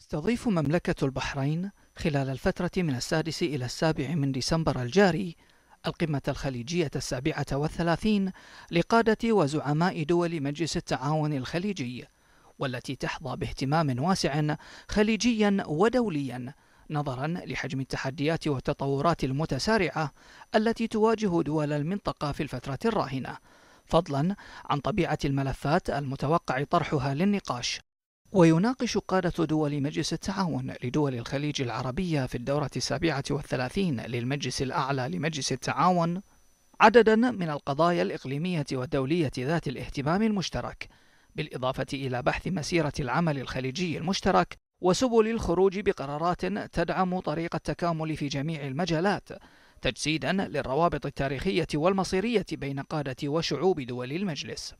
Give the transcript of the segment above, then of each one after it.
تستضيف مملكة البحرين خلال الفترة من السادس إلى السابع من ديسمبر الجاري القمة الخليجية السابعة والثلاثين لقادة وزعماء دول مجلس التعاون الخليجي والتي تحظى باهتمام واسع خليجيا ودوليا نظرا لحجم التحديات والتطورات المتسارعة التي تواجه دول المنطقة في الفترة الراهنة فضلا عن طبيعة الملفات المتوقع طرحها للنقاش ويناقش قادة دول مجلس التعاون لدول الخليج العربية في الدورة السابعة والثلاثين للمجلس الأعلى لمجلس التعاون عددا من القضايا الإقليمية والدولية ذات الاهتمام المشترك، بالإضافة إلى بحث مسيرة العمل الخليجي المشترك وسبل الخروج بقرارات تدعم طريق التكامل في جميع المجالات، تجسيدا للروابط التاريخية والمصيرية بين قادة وشعوب دول المجلس.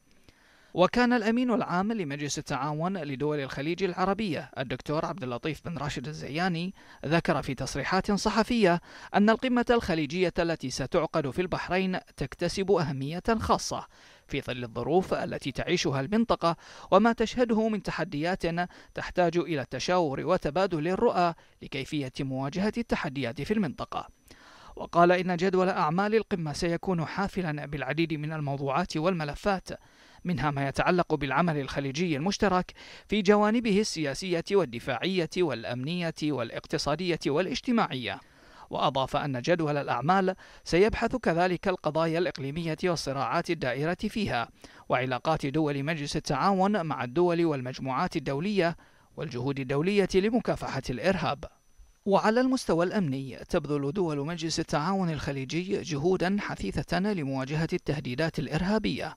وكان الأمين العام لمجلس التعاون لدول الخليج العربية الدكتور عبد اللطيف بن راشد الزياني ذكر في تصريحات صحفية أن القمة الخليجية التي ستعقد في البحرين تكتسب أهمية خاصة في ظل الظروف التي تعيشها المنطقة وما تشهده من تحديات تحتاج إلى التشاور وتبادل الرؤى لكيفية مواجهة التحديات في المنطقة. وقال إن جدول أعمال القمة سيكون حافلا بالعديد من الموضوعات والملفات منها ما يتعلق بالعمل الخليجي المشترك في جوانبه السياسية والدفاعية والأمنية والاقتصادية والاجتماعية وأضاف أن جدول الأعمال سيبحث كذلك القضايا الإقليمية والصراعات الدائرة فيها وعلاقات دول مجلس التعاون مع الدول والمجموعات الدولية والجهود الدولية لمكافحة الإرهاب وعلى المستوى الأمني تبذل دول مجلس التعاون الخليجي جهودا حثيثة لمواجهة التهديدات الإرهابية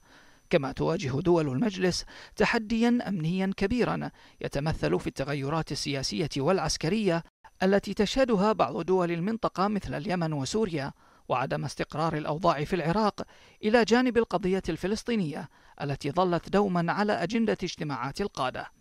كما تواجه دول المجلس تحديا أمنيا كبيرا يتمثل في التغيرات السياسية والعسكرية التي تشهدها بعض دول المنطقة مثل اليمن وسوريا وعدم استقرار الأوضاع في العراق إلى جانب القضية الفلسطينية التي ظلت دوما على أجندة اجتماعات القادة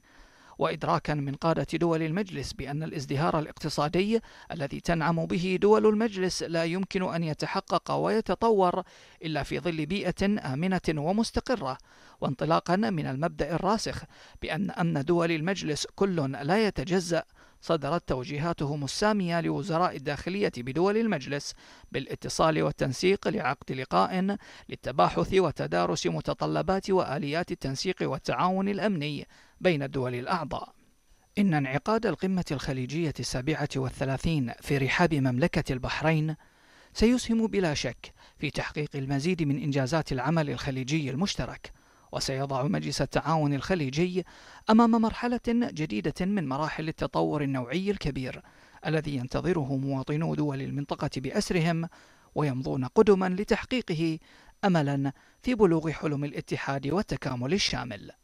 وإدراكا من قادة دول المجلس بأن الازدهار الاقتصادي الذي تنعم به دول المجلس لا يمكن أن يتحقق ويتطور إلا في ظل بيئة آمنة ومستقرة وانطلاقا من المبدأ الراسخ بأن أمن دول المجلس كل لا يتجزأ صدرت توجيهاتهم السامية لوزراء الداخلية بدول المجلس بالاتصال والتنسيق لعقد لقاء للتباحث وتدارس متطلبات وآليات التنسيق والتعاون الأمني بين الدول الأعضاء. إن انعقاد القمة الخليجية السابعة والثلاثين في رحاب مملكة البحرين سيسهم بلا شك في تحقيق المزيد من إنجازات العمل الخليجي المشترك وسيضع مجلس التعاون الخليجي أمام مرحلة جديدة من مراحل التطور النوعي الكبير الذي ينتظره مواطنو دول المنطقة بأسرهم ويمضون قدما لتحقيقه أملا في بلوغ حلم الاتحاد والتكامل الشامل